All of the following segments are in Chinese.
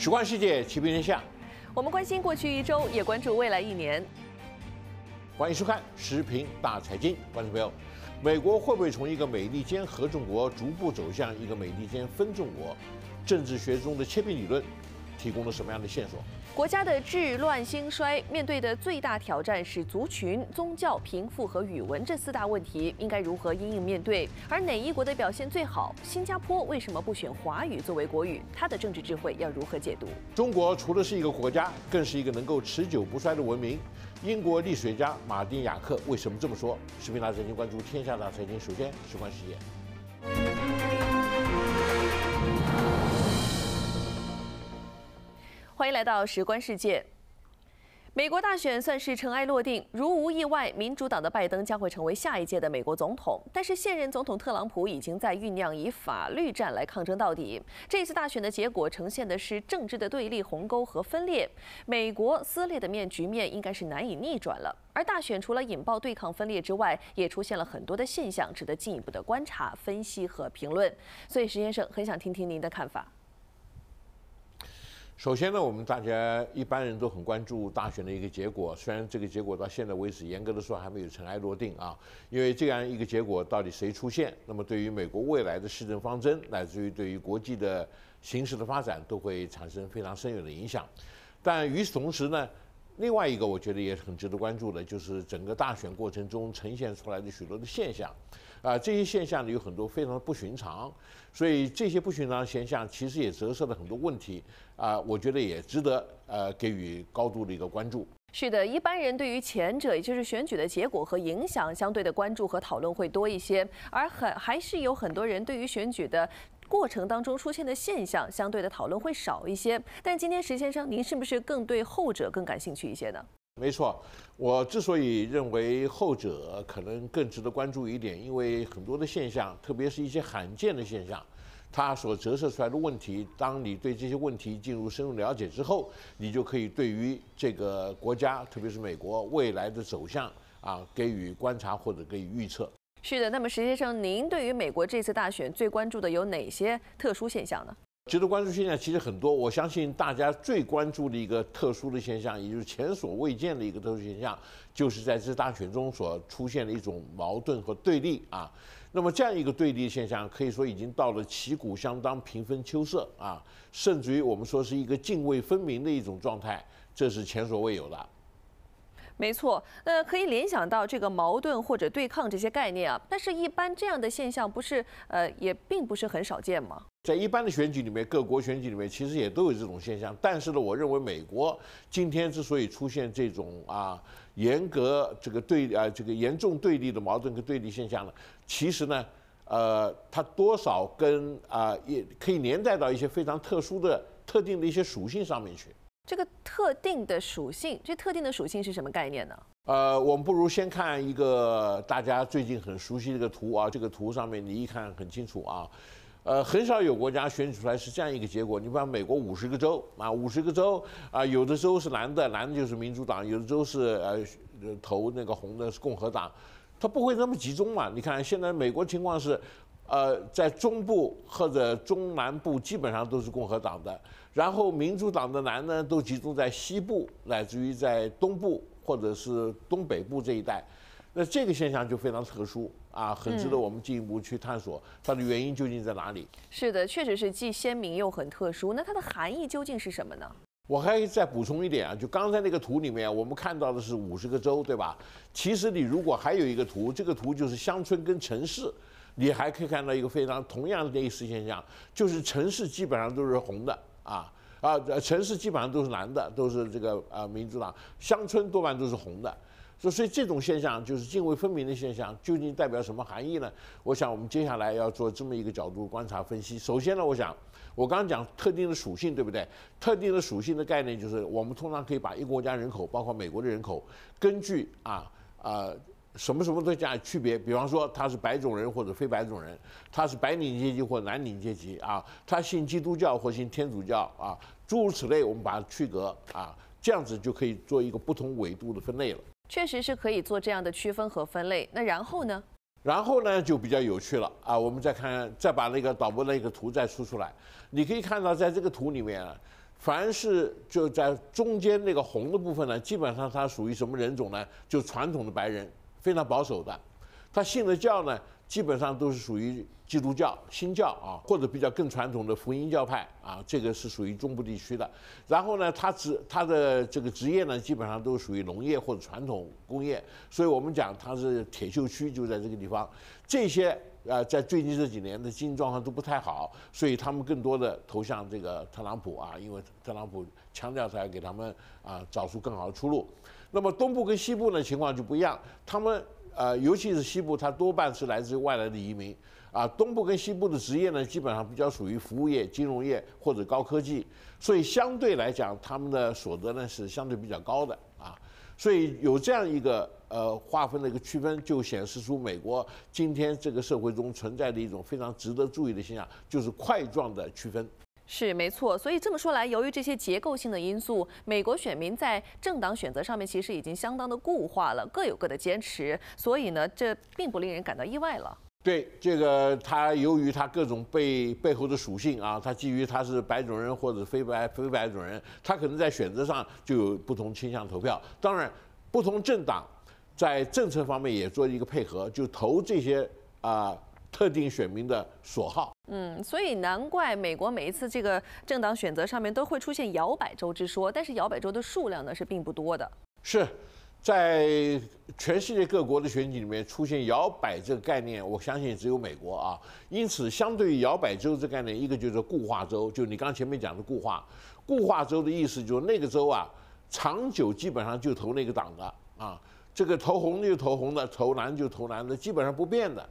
史观世界，持平天下。我们关心过去一周，也关注未来一年。欢迎收看《时评大财经》，观众朋友，美国会不会从一个美利坚合众国逐步走向一个美利坚分众国？政治学中的切片理论提供了什么样的线索？国家的治乱兴衰，面对的最大挑战是族群、宗教、贫富和语文这四大问题，应该如何应应面对？而哪一国的表现最好？新加坡为什么不选华语作为国语？它的政治智慧要如何解读？中国除了是一个国家，更是一个能够持久不衰的文明。英国历史学家马丁·雅克为什么这么说？视频大财经关注天下大财经，首先事关事业。欢迎来到时观世界。美国大选算是尘埃落定，如无意外，民主党的拜登将会成为下一届的美国总统。但是现任总统特朗普已经在酝酿以法律战来抗争到底。这次大选的结果呈现的是政治的对立、鸿沟和分裂，美国撕裂的面局面应该是难以逆转了。而大选除了引爆对抗分裂之外，也出现了很多的现象，值得进一步的观察、分析和评论。所以石先生很想听听您的看法。首先呢，我们大家一般人都很关注大选的一个结果，虽然这个结果到现在为止，严格的说还没有尘埃落定啊。因为这样一个结果到底谁出现，那么对于美国未来的市政方针，乃至于对于国际的形势的发展，都会产生非常深远的影响。但与此同时呢，另外一个我觉得也很值得关注的，就是整个大选过程中呈现出来的许多的现象。啊，这些现象呢有很多非常不寻常，所以这些不寻常的现象其实也折射了很多问题啊，我觉得也值得呃给予高度的一个关注。是的，一般人对于前者，也就是选举的结果和影响，相对的关注和讨论会多一些，而很还是有很多人对于选举的过程当中出现的现象，相对的讨论会少一些。但今天石先生，您是不是更对后者更感兴趣一些呢？没错，我之所以认为后者可能更值得关注一点，因为很多的现象，特别是一些罕见的现象，它所折射出来的问题，当你对这些问题进入深入了解之后，你就可以对于这个国家，特别是美国未来的走向啊，给予观察或者给予预测。是的，那么石先生，您对于美国这次大选最关注的有哪些特殊现象呢？值得关注现象其实很多，我相信大家最关注的一个特殊的现象，也就是前所未见的一个特殊现象，就是在这大选中所出现的一种矛盾和对立啊。那么这样一个对立现象，可以说已经到了旗鼓相当、平分秋色啊，甚至于我们说是一个泾渭分明的一种状态，这是前所未有的。没错，那可以联想到这个矛盾或者对抗这些概念啊，但是一般这样的现象不是呃也并不是很少见吗？在一般的选举里面，各国选举里面其实也都有这种现象。但是呢，我认为美国今天之所以出现这种啊严格这个对啊这个严重对立的矛盾跟对立现象呢，其实呢，呃，它多少跟啊也可以连带到一些非常特殊的特定的一些属性上面去。这个特定的属性，这特定的属性是什么概念呢？呃，我们不如先看一个大家最近很熟悉这个图啊，这个图上面你一看很清楚啊。呃，很少有国家选举出来是这样一个结果。你比方美国五十个州啊，五十个州啊，有的州是蓝的，蓝的就是民主党；有的州是呃投那个红的是共和党，它不会那么集中嘛？你看现在美国情况是，呃，在中部或者中南部基本上都是共和党的，然后民主党的蓝呢都集中在西部，乃至于在东部或者是东北部这一带，那这个现象就非常特殊。啊，很值得我们进一步去探索它的原因究竟在哪里？是的，确实是既鲜明又很特殊。那它的含义究竟是什么呢？我还可以再补充一点啊，就刚才那个图里面，我们看到的是五十个州，对吧？其实你如果还有一个图，这个图就是乡村跟城市，你还可以看到一个非常同样的类似现象，就是城市基本上都是红的啊啊，城市基本上都是蓝的，都是这个呃民主党，乡村多半都是红的。所以，所以这种现象就是泾渭分明的现象，究竟代表什么含义呢？我想，我们接下来要做这么一个角度观察分析。首先呢，我想，我刚刚讲特定的属性，对不对？特定的属性的概念就是，我们通常可以把一个国家人口，包括美国的人口，根据啊啊什么什么都加区别。比方说，他是白种人或者非白种人，他是白领阶级或蓝领阶级啊，他信基督教或信天主教啊，诸如此类，我们把它区隔啊，这样子就可以做一个不同维度的分类了。确实是可以做这样的区分和分类。那然后呢？然后呢就比较有趣了啊！我们再看，再把那个导播那个图再出出来。你可以看到，在这个图里面啊，凡是就在中间那个红的部分呢，基本上它属于什么人种呢？就传统的白人，非常保守的，他信的教呢？基本上都是属于基督教、新教啊，或者比较更传统的福音教派啊，这个是属于中部地区的。然后呢，他职他的这个职业呢，基本上都属于农业或者传统工业，所以我们讲它是铁锈区就在这个地方。这些啊，在最近这几年的经济状况都不太好，所以他们更多的投向这个特朗普啊，因为特朗普强调他要给他们啊找出更好的出路。那么东部跟西部呢情况就不一样，他们。呃，尤其是西部，它多半是来自于外来的移民。啊，东部跟西部的职业呢，基本上比较属于服务业、金融业或者高科技，所以相对来讲，他们的所得呢是相对比较高的。啊，所以有这样一个呃划分的一个区分，就显示出美国今天这个社会中存在的一种非常值得注意的现象，就是块状的区分。是没错，所以这么说来，由于这些结构性的因素，美国选民在政党选择上面其实已经相当的固化了，各有各的坚持，所以呢，这并不令人感到意外了。对这个，他由于他各种背背后的属性啊，他基于他是白种人或者非白非白种人，他可能在选择上就有不同倾向投票。当然，不同政党在政策方面也做一个配合，就投这些啊。特定选民的所好，嗯，所以难怪美国每一次这个政党选择上面都会出现摇摆州之说，但是摇摆州的数量呢是并不多的。是在全世界各国的选举里面出现摇摆这个概念，我相信只有美国啊。因此，相对于摇摆州这个概念，一个就是固化州，就你刚前面讲的固化。固化州的意思就是那个州啊，长久基本上就投那个党的啊，这个投红的就投红的，投蓝就投蓝的，基本上不变的。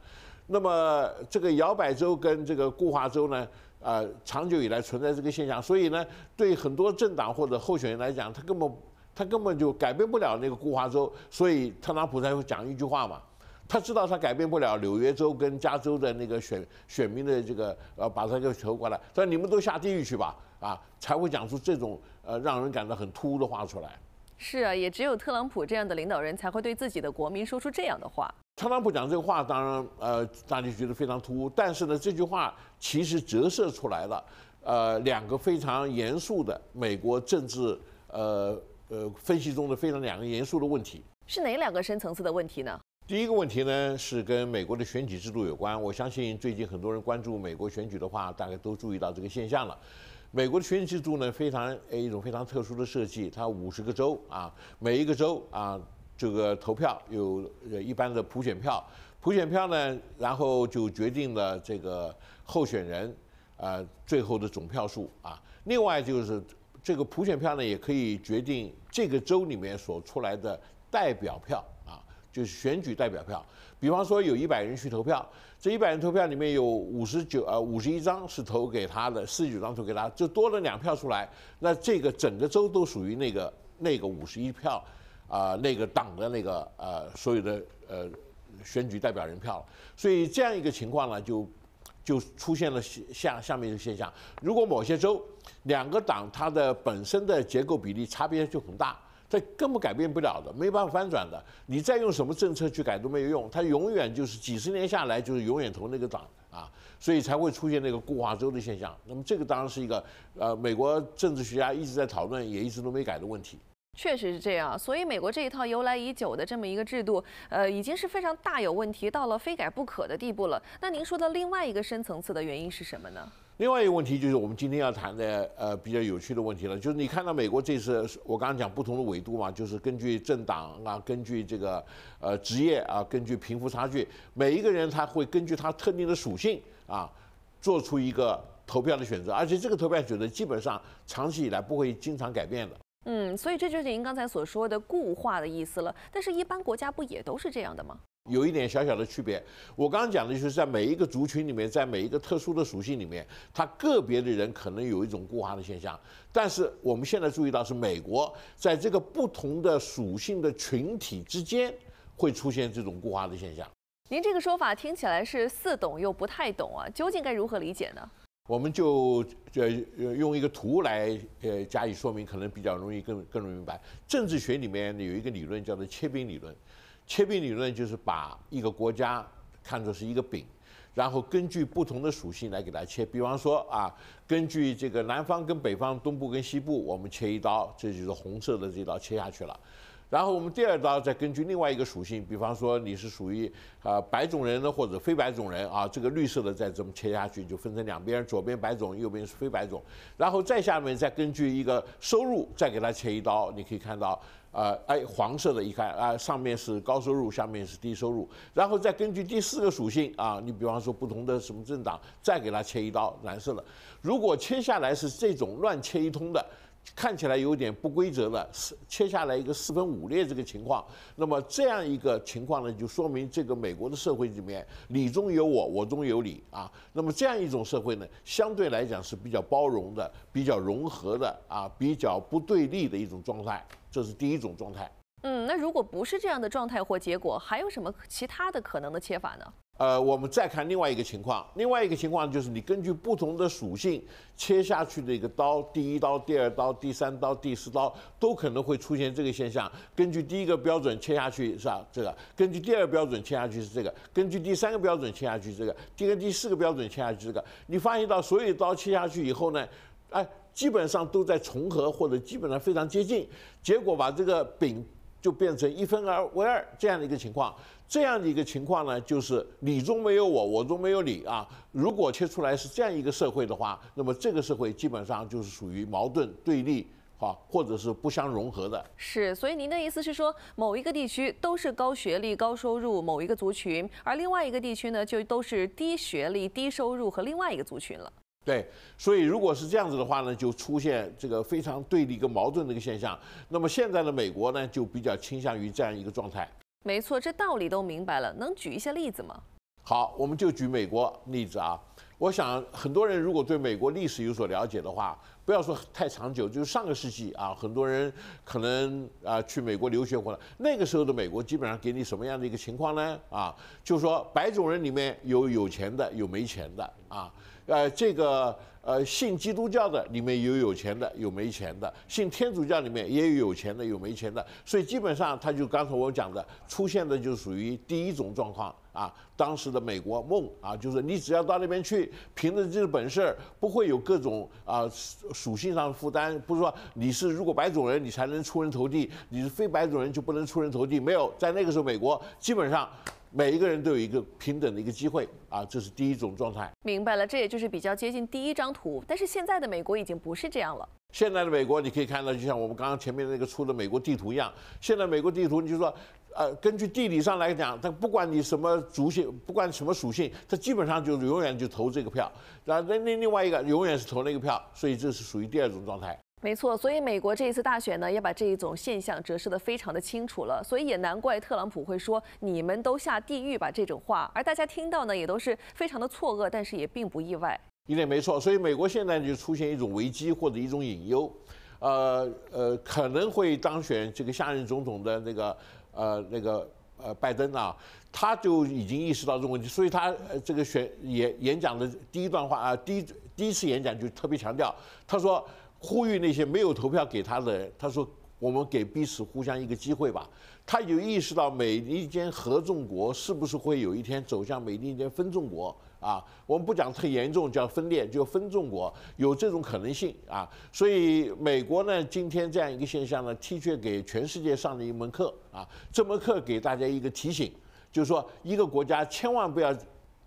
那么这个摇摆州跟这个固化州呢，呃，长久以来存在这个现象，所以呢，对很多政党或者候选人来讲，他根本他根本就改变不了那个固化州，所以特朗普才会讲一句话嘛，他知道他改变不了纽约州跟加州的那个选选民的这个呃，把他给求过来，说你们都下地狱去吧啊，才会讲出这种呃让人感到很突兀的话出来。是啊，也只有特朗普这样的领导人才会对自己的国民说出这样的话。特朗普讲这个话，当然呃，大家觉得非常突兀。但是呢，这句话其实折射出来了，呃，两个非常严肃的美国政治呃呃分析中的非常两个严肃的问题。是哪两个深层次的问题呢？第一个问题呢，是跟美国的选举制度有关。我相信最近很多人关注美国选举的话，大概都注意到这个现象了。美国的选举制度呢，非常一种非常特殊的设计，它五十个州啊，每一个州啊，这个投票有呃一般的普选票，普选票呢，然后就决定了这个候选人，呃最后的总票数啊。另外就是这个普选票呢，也可以决定这个州里面所出来的代表票啊，就是选举代表票。比方说有一百人去投票。这一百人投票里面有五十九呃五十一张是投给他的，四十九张投给他，就多了两票出来。那这个整个州都属于那个那个五十一票，啊那个党的那个呃所有的呃选举代表人票。所以这样一个情况呢，就就出现了下下面一个现象：如果某些州两个党它的本身的结构比例差别就很大。这根本改变不了的，没办法翻转的。你再用什么政策去改都没有用，它永远就是几十年下来就是永远投那个党啊，所以才会出现那个固化州的现象。那么这个当然是一个，呃，美国政治学家一直在讨论也一直都没改的问题。确实是这样，所以美国这一套由来已久的这么一个制度，呃，已经是非常大有问题，到了非改不可的地步了。那您说的另外一个深层次的原因是什么呢？另外一个问题就是我们今天要谈的呃比较有趣的问题了，就是你看到美国这次我刚刚讲不同的维度嘛，就是根据政党啊，根据这个呃职业啊，根据贫富差距，每一个人他会根据他特定的属性啊，做出一个投票的选择，而且这个投票选择基本上长期以来不会经常改变的。嗯，所以这就是您刚才所说的固化的意思了。但是，一般国家不也都是这样的吗？有一点小小的区别，我刚刚讲的就是在每一个族群里面，在每一个特殊的属性里面，它个别的人可能有一种固化的现象。但是我们现在注意到是美国在这个不同的属性的群体之间会出现这种固化的现象。您这个说法听起来是似懂又不太懂啊，究竟该如何理解呢？我们就呃用一个图来呃加以说明，可能比较容易更更容易明白。政治学里面有一个理论叫做切边理论。切饼理论就是把一个国家看作是一个饼，然后根据不同的属性来给它切。比方说啊，根据这个南方跟北方、东部跟西部，我们切一刀，这就是红色的这刀切下去了。然后我们第二刀再根据另外一个属性，比方说你是属于啊白种人呢，或者非白种人啊，这个绿色的再这么切下去就分成两边，左边白种，右边是非白种。然后再下面再根据一个收入再给它切一刀，你可以看到呃，哎黄色的，一看啊上面是高收入，下面是低收入。然后再根据第四个属性啊，你比方说不同的什么政党，再给它切一刀，蓝色的。如果切下来是这种乱切一通的。看起来有点不规则了，四切下来一个四分五裂这个情况，那么这样一个情况呢，就说明这个美国的社会里面，你中有我，我中有你啊。那么这样一种社会呢，相对来讲是比较包容的，比较融合的啊，比较不对立的一种状态，这是第一种状态。嗯，那如果不是这样的状态或结果，还有什么其他的可能的切法呢？呃，我们再看另外一个情况，另外一个情况就是你根据不同的属性切下去的一个刀，第一刀、第二刀、第三刀、第四刀都可能会出现这个现象。根据第一个标准切下去是吧？这个，根据第二个标准切下去是这个，根据第三个标准切下去这个，第个第四个标准切下去这个，你发现到所有刀切下去以后呢，哎，基本上都在重合或者基本上非常接近，结果把这个柄就变成一分而为二这样的一个情况，这样的一个情况呢，就是你中没有我，我中没有你啊。如果切出来是这样一个社会的话，那么这个社会基本上就是属于矛盾对立，哈，或者是不相融合的。是，所以您的意思是说，某一个地区都是高学历、高收入某一个族群，而另外一个地区呢，就都是低学历、低收入和另外一个族群了。对，所以如果是这样子的话呢，就出现这个非常对立一个矛盾的一个现象。那么现在的美国呢，就比较倾向于这样一个状态。没错，这道理都明白了，能举一些例子吗？好，我们就举美国例子啊。我想很多人如果对美国历史有所了解的话。不要说太长久，就是上个世纪啊，很多人可能啊去美国留学回来，那个时候的美国基本上给你什么样的一个情况呢？啊，就是说白种人里面有有钱的，有没钱的啊，呃，这个呃信基督教的里面有有钱的，有没钱的，信天主教里面也有有钱的，有没钱的，所以基本上他就刚才我讲的出现的就属于第一种状况。啊，当时的美国梦啊，就是你只要到那边去，凭着这个本事，不会有各种啊属性上的负担。不是说你是如果白种人你才能出人头地，你是非白种人就不能出人头地。没有，在那个时候美国基本上每一个人都有一个平等的一个机会啊，这是第一种状态。明白了，这也就是比较接近第一张图。但是现在的美国已经不是这样了。现在的美国你可以看到，就像我们刚刚前面那个出的美国地图一样，现在美国地图你就说。呃，根据地理上来讲，他不管你什么族性，不管什么属性，他基本上就是永远就投这个票。然后另另另外一个永远是投那个票，所以这是属于第二种状态。没错，所以美国这一次大选呢，也把这一种现象折射得非常的清楚了。所以也难怪特朗普会说“你们都下地狱吧”这种话，而大家听到呢也都是非常的错愕，但是也并不意外。一点没错，所以美国现在就出现一种危机或者一种隐忧，呃呃，可能会当选这个下任总统的那个。呃，那个呃，拜登啊，他就已经意识到这个问题，所以他呃这个选演演讲的第一段话啊，第一第一次演讲就特别强调，他说呼吁那些没有投票给他的，人，他说我们给彼此互相一个机会吧。他就意识到美利坚合众国是不是会有一天走向美利坚分众国。啊，我们不讲特严重，叫分裂，就分中国有这种可能性啊。所以美国呢，今天这样一个现象呢，的确给全世界上了一门课啊。这门课给大家一个提醒，就是说一个国家千万不要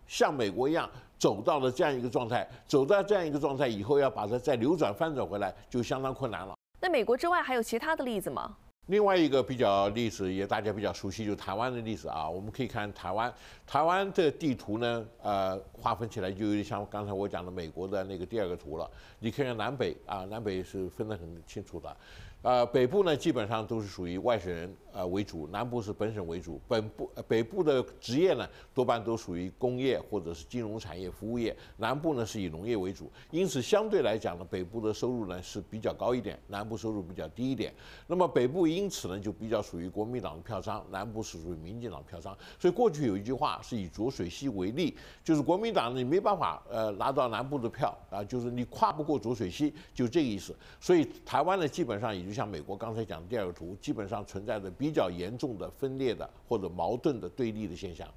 像美国一样走到了这样一个状态，走到这样一个状态以后，要把它再扭转翻转回来，就相当困难了。那美国之外还有其他的例子吗？另外一个比较例子也大家比较熟悉，就是台湾的例子啊。我们可以看台湾，台湾的地图呢，呃，划分起来就有点像刚才我讲的美国的那个第二个图了。你看看南北啊，南北是分得很清楚的，呃，北部呢基本上都是属于外省人。呃为主，南部是本省为主，本部呃、北部的职业呢，多半都属于工业或者是金融产业服务业，南部呢是以农业为主，因此相对来讲呢，北部的收入呢是比较高一点，南部收入比较低一点，那么北部因此呢就比较属于国民党的票仓，南部是属于民进党票仓，所以过去有一句话是以浊水溪为例，就是国民党你没办法呃拿到南部的票啊，就是你跨不过浊水溪就这个意思，所以台湾呢基本上也就像美国刚才讲的第二个图，基本上存在的。比较严重的分裂的或者矛盾的对立的现象，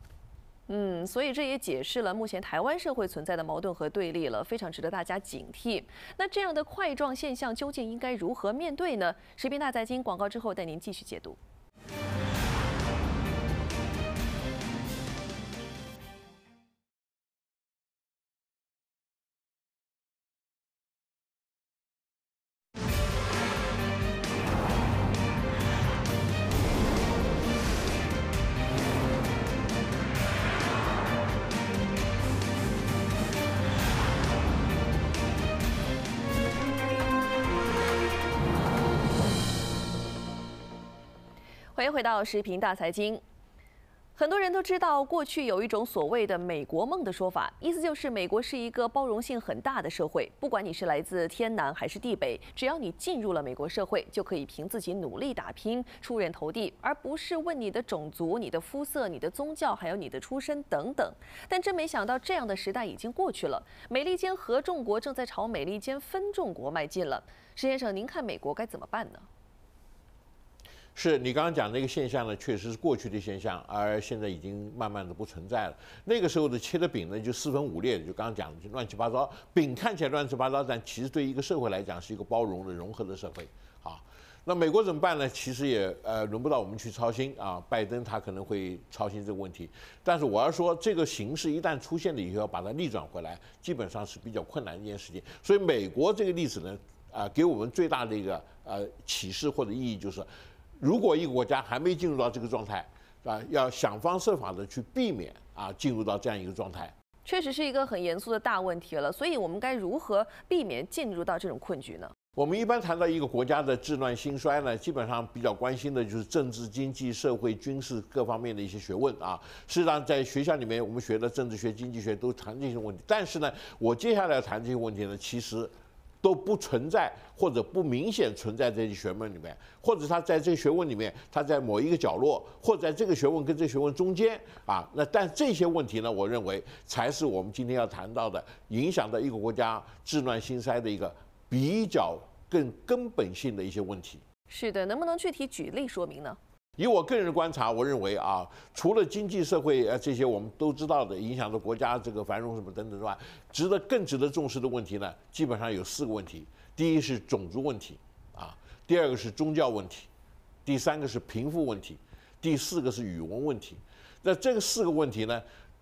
嗯，所以这也解释了目前台湾社会存在的矛盾和对立了，非常值得大家警惕。那这样的块状现象究竟应该如何面对呢？时评大财经广告之后带您继续解读。回到视频大财经，很多人都知道过去有一种所谓的“美国梦”的说法，意思就是美国是一个包容性很大的社会，不管你是来自天南还是地北，只要你进入了美国社会，就可以凭自己努力打拼出人头地，而不是问你的种族、你的肤色、你的宗教，还有你的出身等等。但真没想到，这样的时代已经过去了，美利坚合众国正在朝美利坚分众国迈进了。石先生，您看美国该怎么办呢？是你刚刚讲那个现象呢，确实是过去的现象，而现在已经慢慢的不存在了。那个时候的切的饼呢，就四分五裂，就刚刚讲的就乱七八糟。饼看起来乱七八糟，但其实对一个社会来讲是一个包容的、融合的社会啊。那美国怎么办呢？其实也呃轮不到我们去操心啊。拜登他可能会操心这个问题，但是我要说，这个形势一旦出现了以后，把它逆转回来，基本上是比较困难的一件事情。所以美国这个例子呢，啊，给我们最大的一个呃启示或者意义就是。如果一个国家还没进入到这个状态，啊，要想方设法的去避免啊进入到这样一个状态，确实是一个很严肃的大问题了。所以我们该如何避免进入到这种困局呢？我们一般谈到一个国家的治乱兴衰呢，基本上比较关心的就是政治、经济、社会、军事各方面的一些学问啊。事实上，在学校里面我们学的政治学、经济学都谈这些问题。但是呢，我接下来谈这些问题呢，其实。都不存在或者不明显存在这些学问里面，或者他在这个学问里面，他在某一个角落，或者在这个学问跟这学问中间啊，那但这些问题呢，我认为才是我们今天要谈到的，影响到一个国家治乱兴衰的一个比较更根本性的一些问题。是的，能不能具体举例说明呢？以我个人的观察，我认为啊，除了经济社会呃这些我们都知道的影响着国家这个繁荣什么等等之外，值得更值得重视的问题呢，基本上有四个问题：第一是种族问题，啊；第二个是宗教问题；第三个是贫富问题；第四个是语文问题。那这四个问题呢，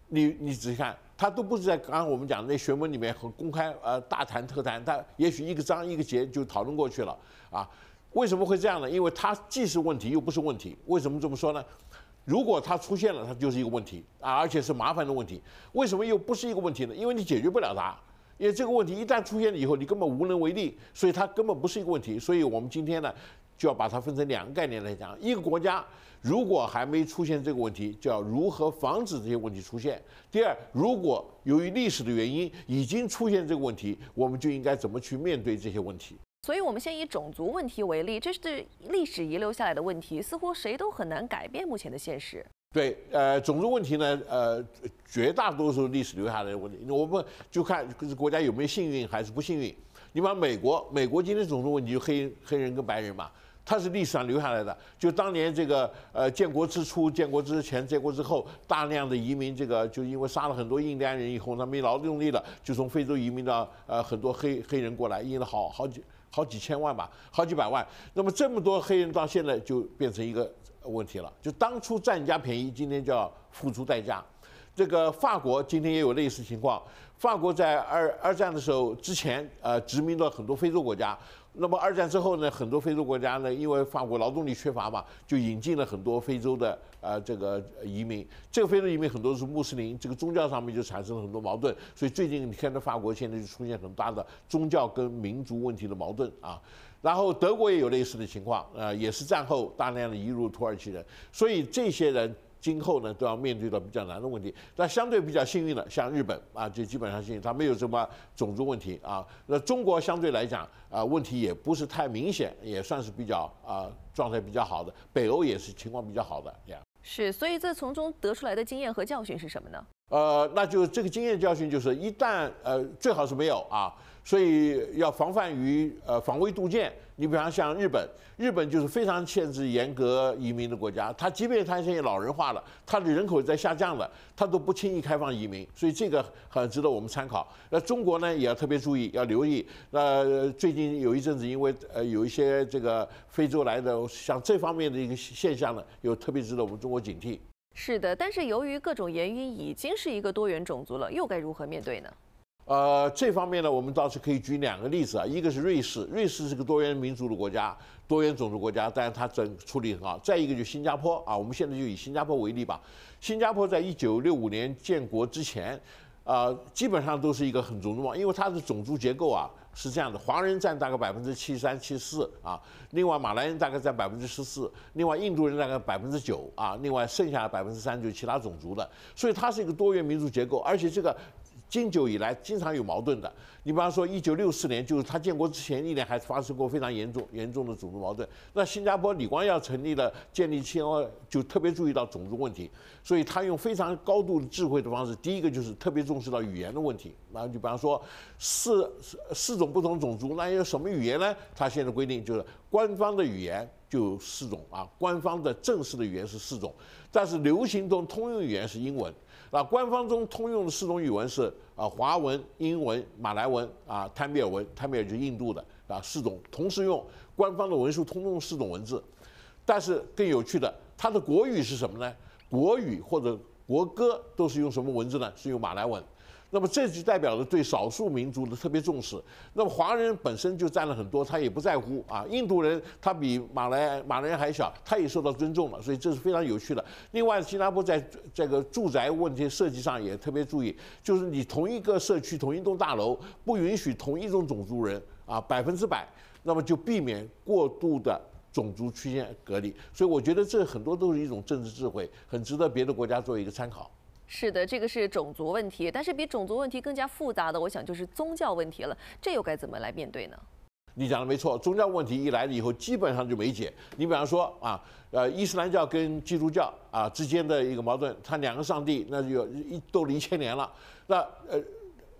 你你仔细看，它都不是在刚刚我们讲的那学问里面和公开呃大谈特谈，它也许一个章一个节就讨论过去了啊。为什么会这样呢？因为它既是问题又不是问题。为什么这么说呢？如果它出现了，它就是一个问题啊，而且是麻烦的问题。为什么又不是一个问题呢？因为你解决不了它，因为这个问题一旦出现了以后，你根本无能为力，所以它根本不是一个问题。所以我们今天呢，就要把它分成两个概念来讲：一个国家如果还没出现这个问题，就要如何防止这些问题出现；第二，如果由于历史的原因已经出现这个问题，我们就应该怎么去面对这些问题。所以，我们先以种族问题为例，这是历史遗留下来的问题，似乎谁都很难改变目前的现实。对，呃，种族问题呢，呃，绝大多数历史留下来的问题，我们就看国家有没有幸运还是不幸运。你把美国，美国今天种族问题就黑黑人跟白人嘛，它是历史上留下来的。就当年这个呃建国之初、建国之前、建国之后，大量的移民，这个就因为杀了很多印第安人以后，他没劳动力了，就从非洲移民到呃很多黑黑人过来，印了好好几。好几千万吧，好几百万。那么这么多黑人到现在就变成一个问题了，就当初占人家便宜，今天就要付出代价。这个法国今天也有类似情况，法国在二二战的时候之前，呃，殖民了很多非洲国家。那么二战之后呢，很多非洲国家呢，因为法国劳动力缺乏嘛，就引进了很多非洲的呃这个移民。这个非洲移民很多是穆斯林，这个宗教上面就产生了很多矛盾。所以最近你看到法国现在就出现很大的宗教跟民族问题的矛盾啊。然后德国也有类似的情况，呃，也是战后大量的移入土耳其人，所以这些人。今后呢，都要面对到比较难的问题。那相对比较幸运的，像日本啊，就基本上幸运，它没有什么种族问题啊。那中国相对来讲啊，问题也不是太明显，也算是比较啊，状态比较好的。北欧也是情况比较好的。是，所以这从中得出来的经验和教训是什么呢？呃，那就这个经验教训就是，一旦呃，最好是没有啊。所以要防范于呃防微杜渐。你比方像日本，日本就是非常限制严格移民的国家。它即便它现在老人化了，它的人口在下降了，它都不轻易开放移民。所以这个很值得我们参考。那中国呢，也要特别注意，要留意。呃，最近有一阵子，因为呃有一些这个非洲来的，像这方面的一个现象呢，有特别值得我们中国警惕。是的，但是由于各种原因，已经是一个多元种族了，又该如何面对呢？呃，这方面呢，我们倒是可以举两个例子啊。一个是瑞士，瑞士是个多元民族的国家，多元种族国家，但是它整处理很好。再一个就新加坡啊，我们现在就以新加坡为例吧。新加坡在一九六五年建国之前，啊，基本上都是一个很种族化，因为它的种族结构啊是这样的：华人占大概百分之七三七四啊，另外马来人大概占百分之十四，另外印度人大概百分之九啊，另外剩下的百分之三就是其他种族的，所以它是一个多元民族结构，而且这个。经久以来经常有矛盾的，你比方说一九六四年，就是他建国之前一年，还发生过非常严重严重的种族矛盾。那新加坡李光耀成立了建立起来，就特别注意到种族问题，所以他用非常高度的智慧的方式，第一个就是特别重视到语言的问题。那就比方说四四种不同种族，那有什么语言呢？他现在规定就是官方的语言就四种啊，官方的正式的语言是四种，但是流行中通用语言是英文。那官方中通用的四种语文是啊，华文、英文、马来文啊、泰米尔文。泰米尔就是印度的啊，四种同时用官方的文书通用四种文字。但是更有趣的，它的国语是什么呢？国语或者国歌都是用什么文字呢？是用马来文。那么这就代表了对少数民族的特别重视。那么华人本身就占了很多，他也不在乎啊。印度人他比马来马来人还小，他也受到尊重了，所以这是非常有趣的。另外，新加坡在这个住宅问题设计上也特别注意，就是你同一个社区、同一栋大楼不允许同一种种族人啊，百分之百，那么就避免过度的种族区间隔离。所以我觉得这很多都是一种政治智慧，很值得别的国家做一个参考。是的，这个是种族问题，但是比种族问题更加复杂的，我想就是宗教问题了。这又该怎么来面对呢？你讲的没错，宗教问题一来了以后，基本上就没解。你比方说啊，呃，伊斯兰教跟基督教啊之间的一个矛盾，它两个上帝那就一斗了一千年了，那呃。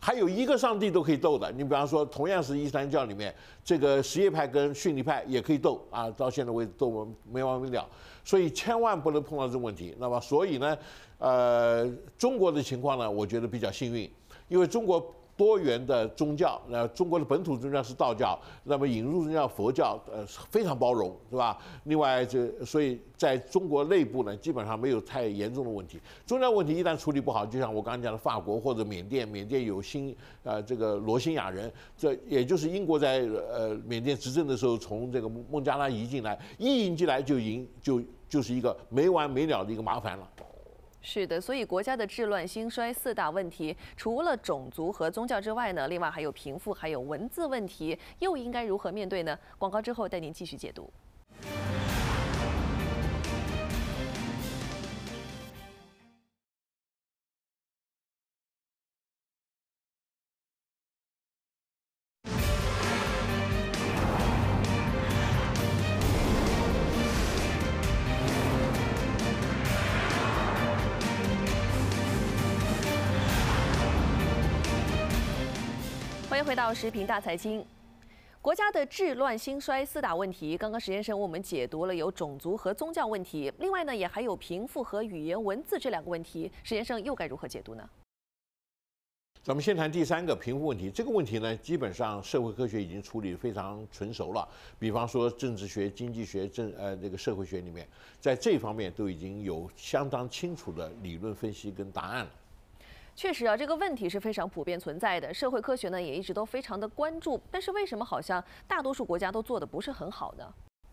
还有一个上帝都可以斗的，你比方说，同样是伊斯兰教里面，这个什叶派跟逊尼派也可以斗啊，到现在为止斗完没完没了，所以千万不能碰到这个问题。那么，所以呢，呃，中国的情况呢，我觉得比较幸运，因为中国。多元的宗教，呃，中国的本土宗教是道教，那么引入宗教佛教，呃，非常包容，是吧？另外，这所以在中国内部呢，基本上没有太严重的问题。宗教问题一旦处理不好，就像我刚刚讲的，法国或者缅甸，缅甸有新，呃，这个罗兴亚人，这也就是英国在呃缅甸执政的时候从这个孟加拉移进来，一引进来就引就就是一个没完没了的一个麻烦了。是的，所以国家的治乱兴衰四大问题，除了种族和宗教之外呢，另外还有贫富，还有文字问题，又应该如何面对呢？广告之后带您继续解读。到食品大财经，国家的治乱兴衰四大问题，刚刚石先生为我们解读了有种族和宗教问题，另外呢也还有贫富和语言文字这两个问题，石先生又该如何解读呢？咱们先谈第三个贫富问题，这个问题呢基本上社会科学已经处理非常成熟了，比方说政治学、经济学、政呃这个社会学里面，在这方面都已经有相当清楚的理论分析跟答案了。确实啊，这个问题是非常普遍存在的。社会科学呢也一直都非常的关注，但是为什么好像大多数国家都做得不是很好呢？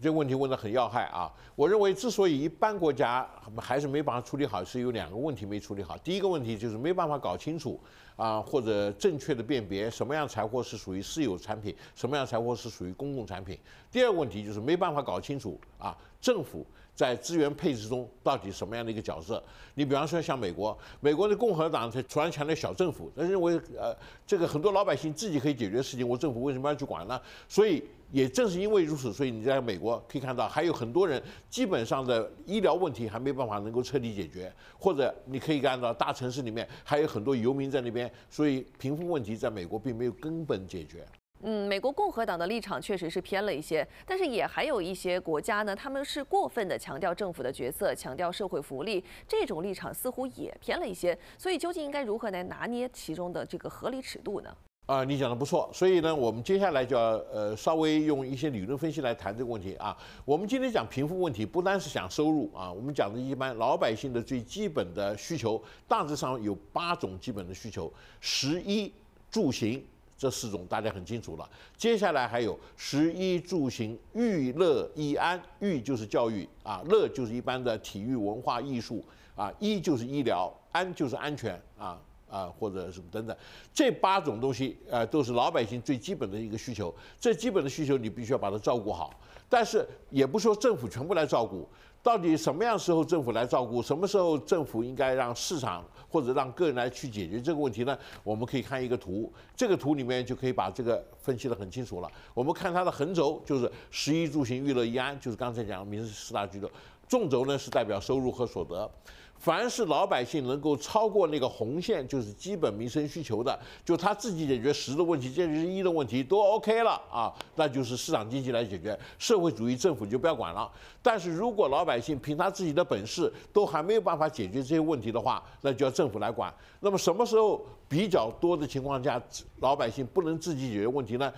这个问题问得很要害啊！我认为，之所以一般国家还是没办法处理好，是有两个问题没处理好。第一个问题就是没办法搞清楚啊，或者正确的辨别什么样柴火是属于私有产品，什么样柴火是属于公共产品。第二个问题就是没办法搞清楚啊，政府。在资源配置中到底什么样的一个角色？你比方说像美国，美国的共和党突然强调小政府，他认为呃，这个很多老百姓自己可以解决的事情，我政府为什么要去管呢？所以也正是因为如此，所以你在美国可以看到，还有很多人基本上的医疗问题还没办法能够彻底解决，或者你可以看到大城市里面还有很多游民在那边，所以贫富问题在美国并没有根本解决。嗯，美国共和党的立场确实是偏了一些，但是也还有一些国家呢，他们是过分的强调政府的角色，强调社会福利，这种立场似乎也偏了一些。所以究竟应该如何来拿捏其中的这个合理尺度呢？啊，你讲的不错。所以呢，我们接下来就要呃稍微用一些理论分析来谈这个问题啊。我们今天讲贫富问题，不单是讲收入啊，我们讲的一般老百姓的最基本的需求，大致上有八种基本的需求：食、衣、住、行。这四种大家很清楚了，接下来还有十一住行、娱乐、医安。娱就是教育啊，乐就是一般的体育、文化、艺术啊，医就是医疗，安就是安全啊啊，或者什么等等，这八种东西呃都是老百姓最基本的一个需求，这基本的需求你必须要把它照顾好，但是也不说政府全部来照顾。到底什么样时候政府来照顾，什么时候政府应该让市场或者让个人来去解决这个问题呢？我们可以看一个图，这个图里面就可以把这个分析得很清楚了。我们看它的横轴就是十一住行娱乐一安，就是刚才讲的民生四大巨头，纵轴呢是代表收入和所得。凡是老百姓能够超过那个红线，就是基本民生需求的，就他自己解决十的问题、解决一的问题都 OK 了啊，那就是市场经济来解决，社会主义政府就不要管了。但是如果老百姓凭他自己的本事都还没有办法解决这些问题的话，那就要政府来管。那么什么时候比较多的情况下，老百姓不能自己解决问题呢？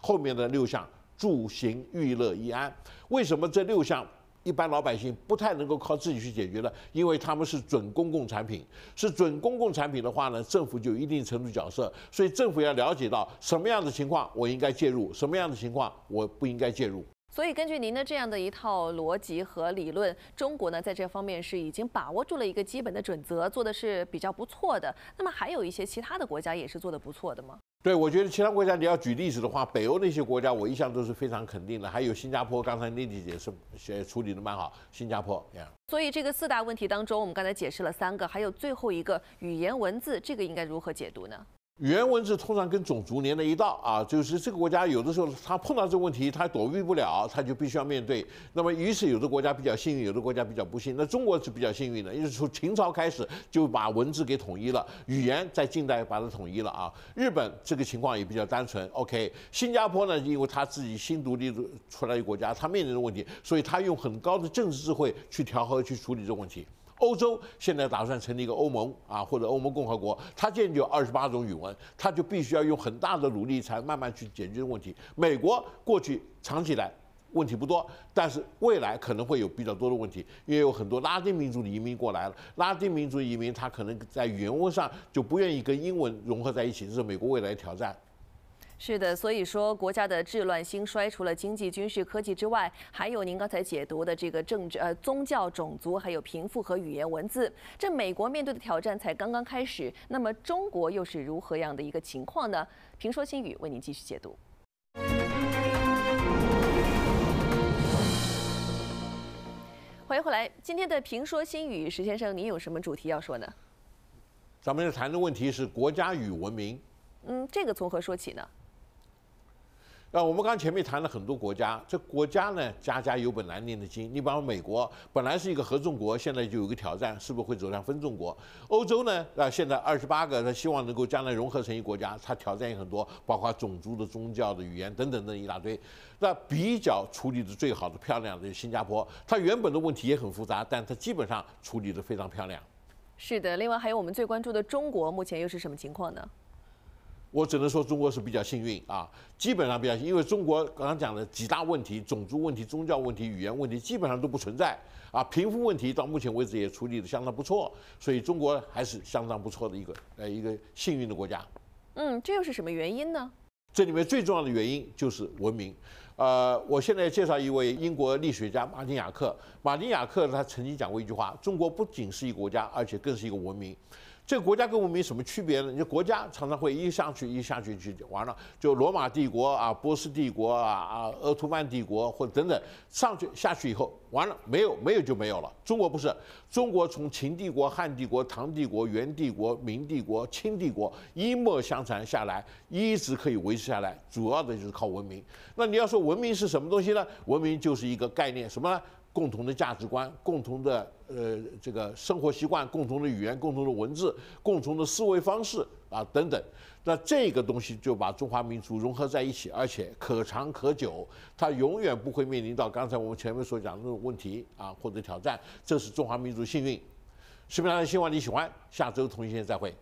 后面的六项：住、行、娱乐、衣、安。为什么这六项？一般老百姓不太能够靠自己去解决的，因为他们是准公共产品。是准公共产品的话呢，政府就有一定程度角色，所以政府要了解到什么样的情况我应该介入，什么样的情况我不应该介入。所以根据您的这样的一套逻辑和理论，中国呢在这方面是已经把握住了一个基本的准则，做的是比较不错的。那么还有一些其他的国家也是做得不错的吗？对，我觉得其他国家你要举例子的话，北欧那些国家我一向都是非常肯定的，还有新加坡，刚才丽丽姐是写处理的蛮好，新加坡。所以这个四大问题当中，我们刚才解释了三个，还有最后一个语言文字，这个应该如何解读呢？语言文字通常跟种族连在一道啊，就是这个国家有的时候他碰到这个问题，他躲避不了，他就必须要面对。那么，于是有的国家比较幸运，有的国家比较不幸。那中国是比较幸运的，因为从秦朝开始就把文字给统一了，语言在近代把它统一了啊。日本这个情况也比较单纯，OK。新加坡呢，因为它自己新独立出来的国家，它面临的问题，所以他用很高的政治智慧去调和去处理这个问题。欧洲现在打算成立一个欧盟啊，或者欧盟共和国，它现在就有二十八种语文，它就必须要用很大的努力才慢慢去解决问题。美国过去长期来问题不多，但是未来可能会有比较多的问题，因为有很多拉丁民族的移民过来了，拉丁民族移民他可能在语文上就不愿意跟英文融合在一起，这是美国未来的挑战。是的，所以说国家的治乱兴衰，除了经济、军事、科技之外，还有您刚才解读的这个政治、呃宗教、种族，还有贫富和语言文字。这美国面对的挑战才刚刚开始，那么中国又是如何样的一个情况呢？评说新语为您继续解读。欢迎回来，今天的评说新语，石先生，您有什么主题要说呢？咱们要谈的问题是国家与文明。嗯，这个从何说起呢？那我们刚前面谈了很多国家，这国家呢，家家有本难念的经。你方说美国，本来是一个合众国，现在就有个挑战，是不是会走向分众国？欧洲呢，啊，现在二十八个，他希望能够将来融合成一国家，它挑战也很多，包括种族的、宗教的、语言等等等一大堆。那比较处理的最好的、漂亮的新加坡，它原本的问题也很复杂，但它基本上处理的非常漂亮。是的，另外还有我们最关注的中国，目前又是什么情况呢？我只能说中国是比较幸运啊，基本上比较，幸因为中国刚刚讲的几大问题，种族问题、宗教问题、语言问题，基本上都不存在啊。贫富问题到目前为止也处理的相当不错，所以中国还是相当不错的一个呃一个幸运的国家。嗯，这又是什么原因呢？这里面最重要的原因就是文明。呃，我现在介绍一位英国历史学家马丁·雅克。马丁·雅克他曾经讲过一句话：中国不仅是一个国家，而且更是一个文明。这国家跟文明什么区别呢？你国家常常会一上去一下去就完了，就罗马帝国啊、波斯帝国啊、啊、鄂图曼帝国或等等上去下去以后完了没有没有就没有了。中国不是，中国从秦帝国、汉帝国、唐帝国、元帝国、明帝国、清帝国一脉相传下来，一直可以维持下来，主要的就是靠文明。那你要说文明是什么东西呢？文明就是一个概念，什么呢？共同的价值观、共同的。呃，这个生活习惯、共同的语言、共同的文字、共同的思维方式啊等等，那这个东西就把中华民族融合在一起，而且可长可久，它永远不会面临到刚才我们前面所讲的那种问题啊或者挑战，这是中华民族幸运。视频上的希望你喜欢？下周同一天再会。